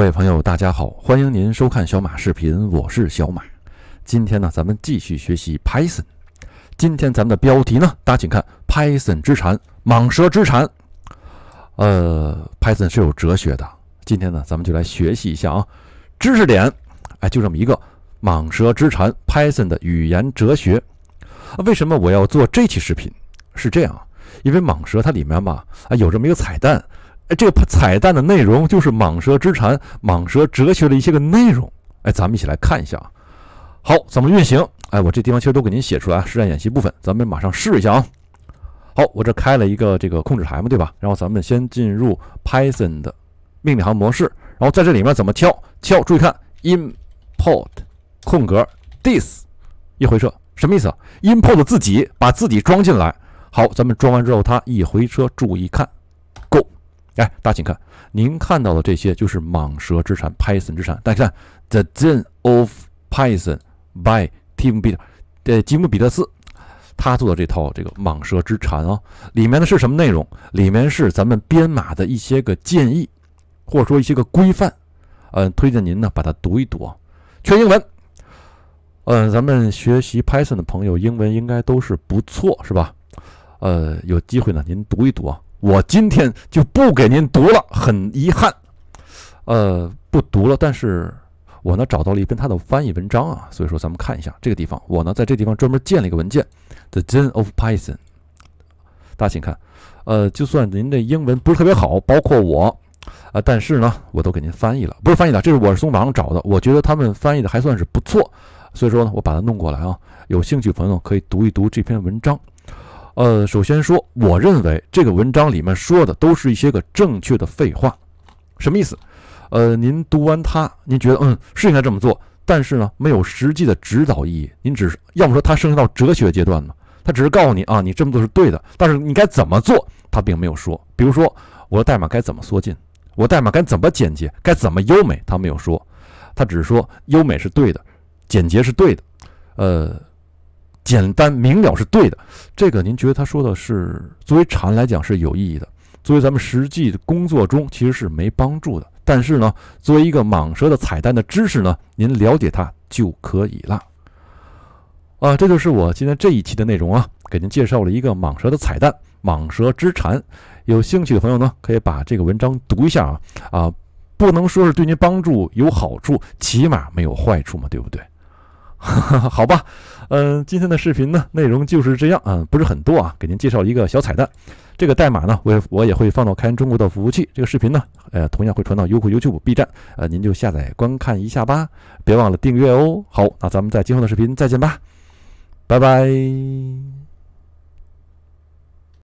各位朋友，大家好，欢迎您收看小马视频，我是小马。今天呢，咱们继续学习 Python。今天咱们的标题呢，大家请看《Python 之蝉，蟒蛇之蝉。呃，Python 是有哲学的。今天呢，咱们就来学习一下啊，知识点。哎，就这么一个《蟒蛇之蝉 p y t h o n 的语言哲学。为什么我要做这期视频？是这样，因为蟒蛇它里面吧，啊，有这么一个彩蛋。哎，这个彩蛋的内容就是蟒蛇之蝉、蟒蛇哲学的一些个内容。哎，咱们一起来看一下啊。好，怎么运行？哎，我这地方其实都给您写出来，实战演习部分，咱们马上试一下啊。好，我这开了一个这个控制台嘛，对吧？然后咱们先进入 Python 的命令行模式，然后在这里面怎么敲？敲，注意看，import 空格 dis 一回车，什么意思啊？import 自己把自己装进来。好，咱们装完之后，它一回车，注意看，go。来，大家请看，您看到的这些就是蟒蛇之禅 （Python 之禅）。大家看，《The Zen of Python》by Tim Peters，吉姆·彼得斯他做的这套这个蟒蛇之禅啊，里面的是什么内容？里面是咱们编码的一些个建议，或者说一些个规范。嗯，推荐您呢把它读一读啊，全英文。嗯，咱们学习 Python 的朋友，英文应该都是不错，是吧？呃，有机会呢，您读一读啊。我今天就不给您读了，很遗憾，呃，不读了。但是，我呢找到了一篇他的翻译文章啊，所以说咱们看一下这个地方。我呢在这地方专门建了一个文件，The Zen of Python。大家请看，呃，就算您的英文不是特别好，包括我啊，但是呢我都给您翻译了，不是翻译的，这是我是从网上找的。我觉得他们翻译的还算是不错，所以说呢我把它弄过来啊。有兴趣朋友可以读一读这篇文章。呃，首先说，我认为这个文章里面说的都是一些个正确的废话，什么意思？呃，您读完它，您觉得嗯是应该这么做，但是呢，没有实际的指导意义。您只是要么说它升级到哲学阶段了，它只是告诉你啊，你这么做是对的，但是你该怎么做，它并没有说。比如说，我的代码该怎么缩进，我代码该怎么简洁，该怎么优美，它没有说，它只是说优美是对的，简洁是对的，呃。简单明了是对的，这个您觉得他说的是作为蝉来讲是有意义的，作为咱们实际的工作中其实是没帮助的。但是呢，作为一个蟒蛇的彩蛋的知识呢，您了解它就可以了。啊，这就是我今天这一期的内容啊，给您介绍了一个蟒蛇的彩蛋——蟒蛇之蝉。有兴趣的朋友呢，可以把这个文章读一下啊啊，不能说是对您帮助有好处，起码没有坏处嘛，对不对？好吧，嗯，今天的视频呢，内容就是这样啊，不是很多啊，给您介绍一个小彩蛋，这个代码呢，我也我也会放到开源中国的服务器，这个视频呢，呃，同样会传到优酷、YouTube、B 站，呃，您就下载观看一下吧，别忘了订阅哦。好，那咱们在今后的视频再见吧，拜拜。